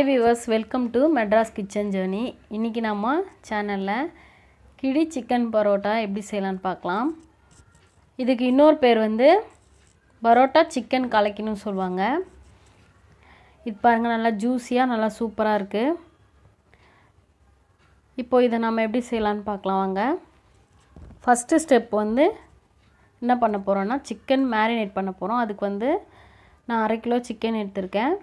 hey viewers welcome to Madras kitchen journey இன்றைக்கி நம்ம சேனலில் கிடி சிக்கன் பரோட்டா எப்படி செய்யலான்னு பார்க்கலாம் இதுக்கு இன்னொரு பேர் வந்து பரோட்டா சிக்கன் கலக்கின்னு சொல்லுவாங்க இது பாருங்கள் நல்லா ஜூஸியாக நல்லா சூப்பராக இருக்குது இப்போது இதை நம்ம எப்படி செய்யலான்னு பார்க்கலாம் வாங்க ஃபஸ்ட்டு ஸ்டெப் வந்து என்ன பண்ண போகிறோன்னா சிக்கன் மேரினேட் பண்ண போகிறோம் அதுக்கு வந்து நான் அரை கிலோ சிக்கன் எடுத்திருக்கேன்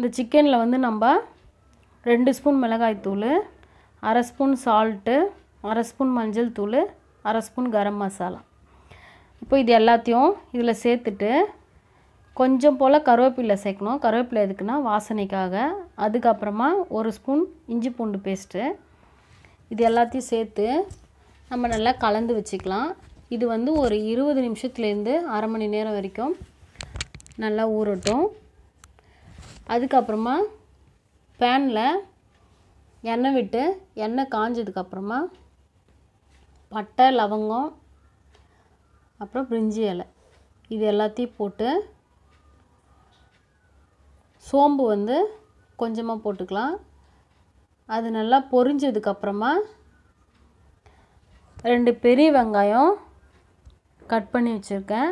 இந்த சிக்கனில் வந்து நம்ம ரெண்டு ஸ்பூன் மிளகாய்த்தூள் அரை ஸ்பூன் சால்ட்டு அரை ஸ்பூன் மஞ்சள் தூள் அரை ஸ்பூன் கரம் மசாலா இப்போ இது எல்லாத்தையும் இதில் சேர்த்துட்டு கொஞ்சம் போல் கருவேப்பிலை சேர்க்கணும் கருவேப்பிலை எதுக்குன்னா வாசனைக்காக அதுக்கப்புறமா ஒரு ஸ்பூன் இஞ்சி பூண்டு பேஸ்ட்டு இது எல்லாத்தையும் சேர்த்து நம்ம நல்லா கலந்து வச்சுக்கலாம் இது வந்து ஒரு இருபது நிமிஷத்துலேருந்து அரை மணி நேரம் வரைக்கும் நல்லா ஊறட்டும் அதுக்கப்புறமா பேனில் எண்ணெய் விட்டு எண்ணெய் காஞ்சதுக்கப்புறமா பட்டை லவங்கம் அப்புறம் பிரிஞ்சி இலை இது எல்லாத்தையும் போட்டு சோம்பு வந்து கொஞ்சமாக போட்டுக்கலாம் அது நல்லா பொரிஞ்சதுக்கப்புறமா ரெண்டு பெரிய வெங்காயம் கட் பண்ணி வச்சுருக்கேன்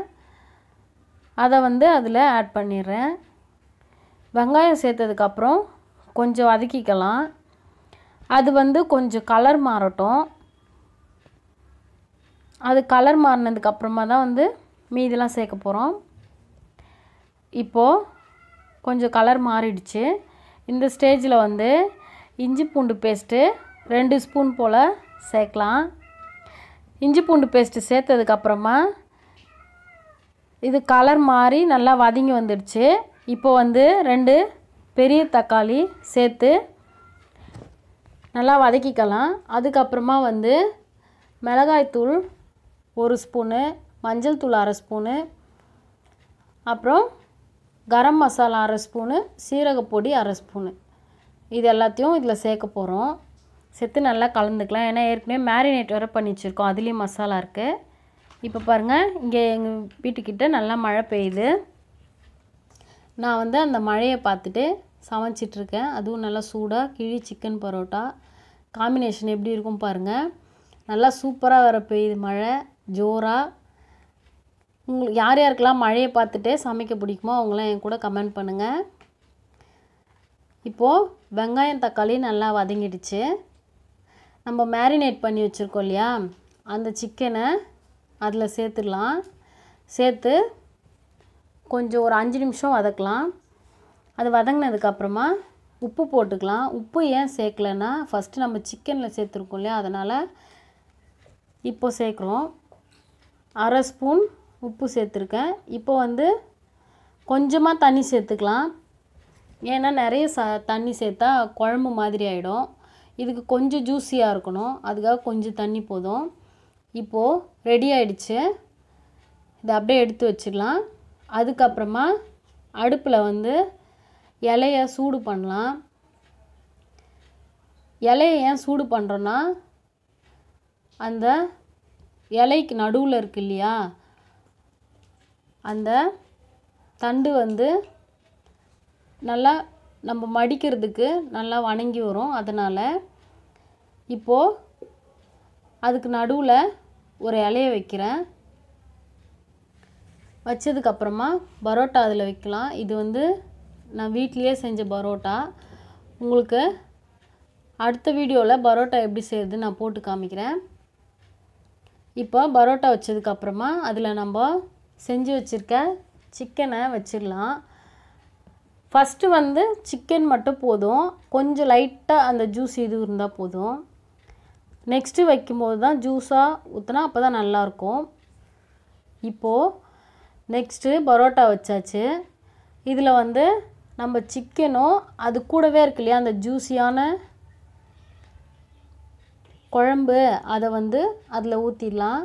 அதை வந்து அதில் ஆட் பண்ணிடுறேன் வெங்காயம் சேர்த்ததுக்கப்புறம் கொஞ்சம் வதக்கிக்கலாம் அது வந்து கொஞ்சம் கலர் மாறட்டும் அது கலர் மாறினதுக்கப்புறமா தான் வந்து மீதெல்லாம் சேர்க்க போகிறோம் இப்போது கொஞ்சம் கலர் மாறிடுச்சு இந்த ஸ்டேஜில் வந்து இஞ்சி பூண்டு பேஸ்ட்டு ரெண்டு ஸ்பூன் போல் சேர்க்கலாம் இஞ்சி பூண்டு பேஸ்ட்டு சேர்த்ததுக்கப்புறமா இது கலர் மாறி நல்லா வதங்கி வந்துடுச்சு இப்போ வந்து ரெண்டு பெரிய தக்காளி சேர்த்து நல்லா வதக்கிக்கலாம் அதுக்கப்புறமா வந்து மிளகாய்த்தூள் ஒரு ஸ்பூனு மஞ்சள் தூள் அரை ஸ்பூனு அப்புறம் கரம் மசாலா அரை ஸ்பூனு சீரகப்பொடி அரை ஸ்பூனு இது எல்லாத்தையும் இதில் சேர்க்க போகிறோம் சேர்த்து நல்லா கலந்துக்கலாம் ஏன்னா ஏற்கனவே மேரினேட் வேறு பண்ணி வச்சுருக்கோம் அதுலேயும் மசாலா இருக்குது இப்போ பாருங்கள் இங்கே எங்கள் வீட்டுக்கிட்ட நல்லா மழை பெய்யுது நான் வந்து அந்த மழையை பார்த்துட்டு சமைச்சிட்ருக்கேன் அதுவும் நல்லா சூடாக கிழி சிக்கன் பரோட்டா காம்பினேஷன் எப்படி இருக்கும் பாருங்கள் நல்லா சூப்பராக வர பெய்யுது மழை ஜோராக உங்களுக்கு யார் யாருக்கெல்லாம் மழையை பார்த்துட்டே சமைக்க பிடிக்குமோ அவங்களாம் என் கூட கமெண்ட் பண்ணுங்கள் இப்போது வெங்காயம் தக்காளி நல்லா வதங்கிடுச்சு நம்ம மேரினேட் பண்ணி வச்சுருக்கோம் இல்லையா அந்த சிக்கனை அதில் சேர்த்துடலாம் சேர்த்து கொஞ்சம் ஒரு அஞ்சு நிமிஷம் வதக்கலாம் அது வதங்கினதுக்கப்புறமா உப்பு போட்டுக்கலாம் உப்பு ஏன் சேர்க்கலன்னா ஃபஸ்ட்டு நம்ம சிக்கனில் சேர்த்துருக்கோம் இல்லையா அதனால் இப்போ சேர்க்குறோம் அரை ஸ்பூன் உப்பு சேர்த்துருக்கேன் இப்போ வந்து கொஞ்சமாக தண்ணி சேர்த்துக்கலாம் ஏன்னா நிறைய ச தண்ணி சேர்த்தா குழம்பு மாதிரி ஆகிடும் இதுக்கு கொஞ்சம் ஜூஸியாக இருக்கணும் அதுக்காக கொஞ்சம் தண்ணி போதும் இப்போது ரெடி ஆகிடுச்சு இதை அப்படியே எடுத்து வச்சிடலாம் அதுக்கப்புறமா அடுப்பில் வந்து இலைய சூடு பண்ணலாம் இலைய ஏன் சூடு பண்ணுறோன்னா அந்த இலைக்கு நடுவில் இருக்கு இல்லையா அந்த தண்டு வந்து நல்லா நம்ம மடிக்கிறதுக்கு நல்லா வணங்கி வரும் அதனால் இப்போது அதுக்கு நடுவில் ஒரு இலைய வைக்கிறேன் வச்சதுக்கப்புறமா பரோட்டா அதில் வைக்கலாம் இது வந்து நான் வீட்லேயே செஞ்ச பரோட்டா உங்களுக்கு அடுத்த வீடியோவில் பரோட்டா எப்படி செய்யுது நான் போட்டு காமிக்கிறேன் இப்போ பரோட்டா வச்சதுக்கப்புறமா அதில் நம்ம செஞ்சு வச்சுருக்க சிக்கனை வச்சிடலாம் ஃபஸ்ட்டு வந்து சிக்கன் மட்டும் போதும் கொஞ்சம் லைட்டாக அந்த ஜூஸ் இது இருந்தால் போதும் நெக்ஸ்ட்டு வைக்கும்போது தான் ஜூஸாக ஊற்றினா அப்போ தான் நல்லாயிருக்கும் இப்போது நெக்ஸ்ட்டு பரோட்டா வச்சாச்சு இதில் வந்து நம்ம சிக்கனும் அது கூடவே இருக்கு இல்லையா அந்த ஜூஸியான குழம்பு அதை வந்து அதில் ஊற்றிடலாம்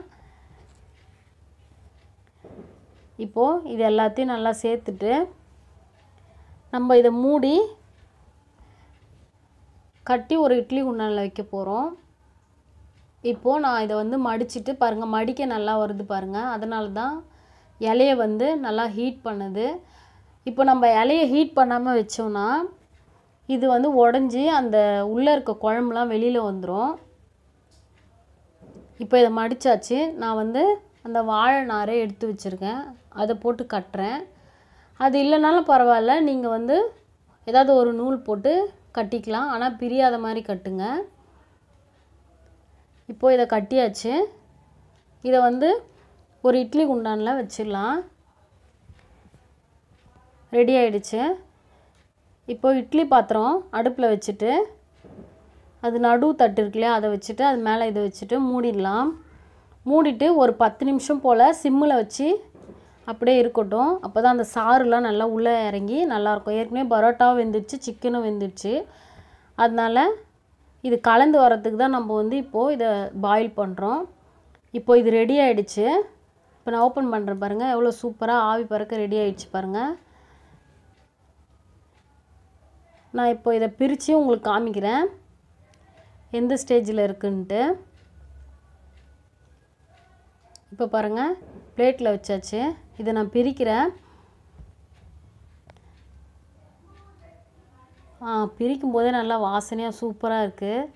இப்போது இது எல்லாத்தையும் நல்லா சேர்த்துட்டு நம்ம இதை மூடி கட்டி ஒரு இட்லி குண்டானில் வைக்க போகிறோம் இப்போது நான் இதை வந்து மடிச்சுட்டு பாருங்கள் மடிக்க நல்லா வருது பாருங்கள் அதனால தான் இலைய வந்து நல்லா ஹீட் பண்ணுது இப்போ நம்ம இலையை ஹீட் பண்ணாமல் வச்சோம்னா இது வந்து உடஞ்சி அந்த உள்ளே இருக்க குழம்புலாம் வெளியில் வந்துடும் இப்போ இதை மடித்தாச்சு நான் வந்து அந்த வாழை நாரை எடுத்து வச்சுருக்கேன் அதை போட்டு கட்டுறேன் அது இல்லைனாலும் பரவாயில்ல நீங்கள் வந்து ஏதாவது ஒரு நூல் போட்டு கட்டிக்கலாம் ஆனால் பிரியாத மாதிரி கட்டுங்க இப்போது இதை கட்டியாச்சு இதை வந்து ஒரு இட்லி குண்டானில் வச்சிடலாம் ரெடி ஆகிடுச்சு இப்போது இட்லி பாத்திரம் அடுப்பில் வச்சுட்டு அது நடு தட்டு இருக்குல்லையா அதை வச்சுட்டு அது மேலே இதை வச்சுட்டு மூடிடலாம் மூடிட்டு ஒரு பத்து நிமிஷம் போல் சிம்மில் வச்சு அப்படியே இருக்கட்டும் அப்போ தான் அந்த சாறுலாம் நல்லா உள்ளே இறங்கி நல்லாயிருக்கும் ஏற்கனவே பரோட்டாவும் வெந்துடுச்சு சிக்கனும் வெந்துடுச்சு அதனால் இது கலந்து வரத்துக்கு தான் நம்ம வந்து இப்போது இதை பாயில் பண்ணுறோம் இப்போது இது ரெடி ஆகிடுச்சு இப்போ நான் ஓப்பன் பண்ணுறேன் பாருங்கள் எவ்வளோ சூப்பராக ஆவி பறக்க ரெடி ஆகிடுச்சு பாருங்கள் நான் இப்போ இதை பிரித்து உங்களுக்கு காமிக்கிறேன் எந்த ஸ்டேஜில் இருக்குன்ட்டு இப்போ பாருங்கள் பிளேட்டில் வச்சாச்சு இதை நான் பிரிக்கிறேன் பிரிக்கும் போதே நல்லா வாசனையாக சூப்பராக இருக்குது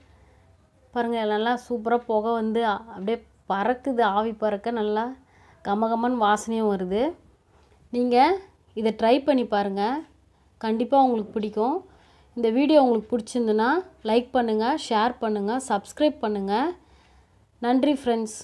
பாருங்கள் நல்லா சூப்பராக புகை வந்து அப்படியே பறக்குது ஆவி பறக்க நல்லா கமகமன் வாசனையும் வருது நீங்கள் இதை ட்ரை பண்ணி பாருங்கள் கண்டிப்பாக உங்களுக்கு பிடிக்கும் இந்த வீடியோ உங்களுக்கு பிடிச்சிருந்துன்னா லைக் பண்ணுங்கள் ஷேர் பண்ணுங்கள் சப்ஸ்கிரைப் பண்ணுங்கள் நன்றி ஃப்ரெண்ட்ஸ்